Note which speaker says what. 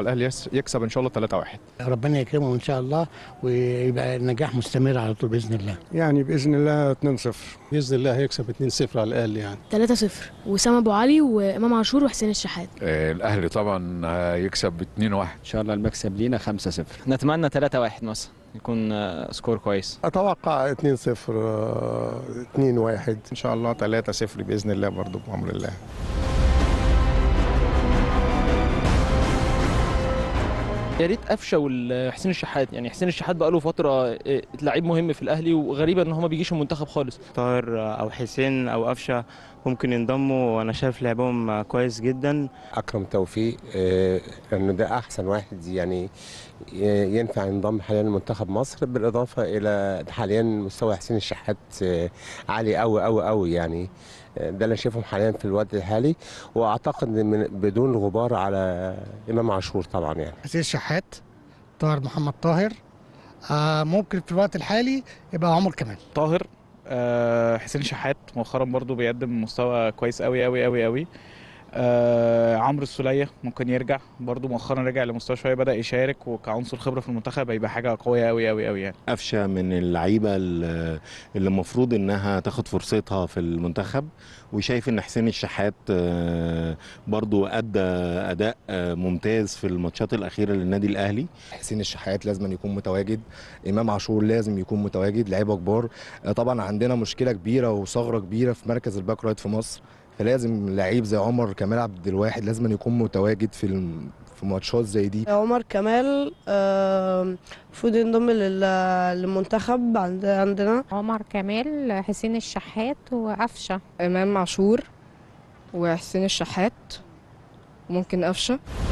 Speaker 1: الاهلي يكسب ان شاء الله 3-1
Speaker 2: ربنا يكرمه ان شاء الله ويبقى النجاح مستمر على طول باذن الله يعني
Speaker 3: باذن الله 2-0 باذن الله هيكسب 2-0 على الاهلي يعني
Speaker 1: 3-0 وسام ابو علي وامام عاشور وحسين الشحات
Speaker 3: آه، الاهلي طبعا هيكسب 2-1 ان شاء الله المكسب لينا 5-0 نتمنى 3-1 مثلا يكون آه، سكور كويس اتوقع 2
Speaker 2: 0 2 1 ان شاء الله 3 0 باذن الله برضه بامر الله
Speaker 3: يا ريت قفشه وحسين الشحات يعني حسين الشحات بقى له فتره آه، لعيب مهم في الاهلي وغريبه ان هم ما بيجيش المنتخب خالص طاهر او حسين او قفشه ممكن ينضموا وانا شايف
Speaker 2: لعبهم كويس جدا اكرم توفيق لانه آه، ده احسن واحد يعني آه، ينفع ينضم حاليا لمنتخب مصر بالاضافه الى حاليا مستوى حسين الشحات عالي قوي قوي قوي يعني آه، ده انا شايفهم حاليا في الوقت الحالي واعتقد من بدون غبار على امام عاشور طبعا يعني حسين الشحات طاهر محمد طاهر آه ممكن في الوقت الحالي يبقى عمر كمال
Speaker 3: طاهر آه حسين شحات مؤخرا برضو بيقدم مستوى كويس قوي قوي قوي قوي آه، عمرو السوليه ممكن يرجع برضو مؤخرا رجع لمستوى شويه بدا يشارك وكعنصر خبره في المنتخب هيبقى حاجه قويه قوي قوي قوي يعني
Speaker 1: قفشه من اللعيبه اللي المفروض انها تاخد فرصتها في المنتخب وشايف ان حسين الشحات آه، برضو ادى اداء آه، ممتاز في الماتشات الاخيره للنادي الاهلي حسين الشحات لازم يكون متواجد امام عاشور لازم يكون متواجد لعيبه كبار طبعا عندنا مشكله كبيره وثغره كبيره في مركز الباك رايت في مصر فلازم لعيب زي عمر كمال عبد الواحد لازم يكون متواجد في في ماتشات زي دي عمر كمال المفروض ينضم للمنتخب عندنا عمر
Speaker 3: كمال حسين الشحات وقفشه امام عاشور وحسين الشحات وممكن قفشه